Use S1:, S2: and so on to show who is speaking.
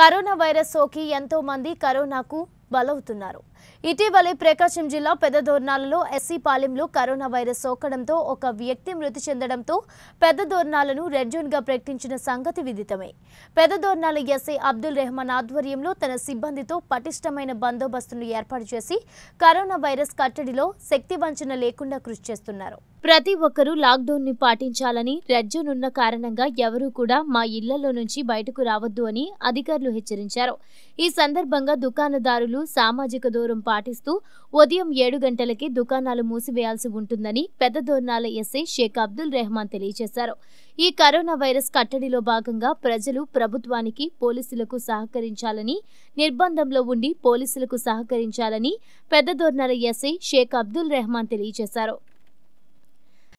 S1: corona virus సోకి ఎంతో మంది కరోనాకు బలవుతున్నారు ఇటీవలే ప్రకాశం జిల్లా పెద్దదోర్నాలలో ఎస్సీ పాలెంలో కరోనా వైరస్ సోకడంతో ఒక వ్యక్తి మృతి చెందడంతో పెద్దదోర్నాలను రెడ్ జోన్గా ప్రకటించిన సంగతి విదితమే పెద్దదోర్నాల ఎస్ఐ అబ్దుల్ రెహమాన్ ఆధ్వర్యంలో తన సిబ్బందితో పటిష్టమైన బందోబస్తును ఏర్పాటు చేసి కరోనా వైరస్ కట్టడిలో శక్తి వంచన లేకుండా కృషి చేస్తున్నారు ప్రతి ఒక్కరూ లాక్డౌన్ ని పాటించాలని రెడ్ జోన్ ఉన్న కారణంగా ఎవరూ కూడా మా ఇళ్లలో నుంచి బయటకు రావద్దు అని అధికారులు హెచ్చరించారు ఈ సందర్భంగా దుకాణదారులు అధికారులు సామాజిక దూరం పాటిస్తూ ఉదయం ఏడు గంటలకి దుకాణాలు మూసివేయాల్సి ఉంటుందని పెద్ద దోర్నాల ఎస్ఐ షేక్ అబ్దుల్ రెహమాన్ తెలియజేశారు ఈ కరోనా వైరస్ కట్టడిలో భాగంగా ప్రజలు ప్రభుత్వానికి పోలీసులకు సహకరించాలని నిర్బంధంలో ఉండి పోలీసులకు సహకరించాలని పెద్ద దోర్నాల ఎస్ఐ షేక్ అబ్దుల్ రెహమాన్ తెలియజేశారు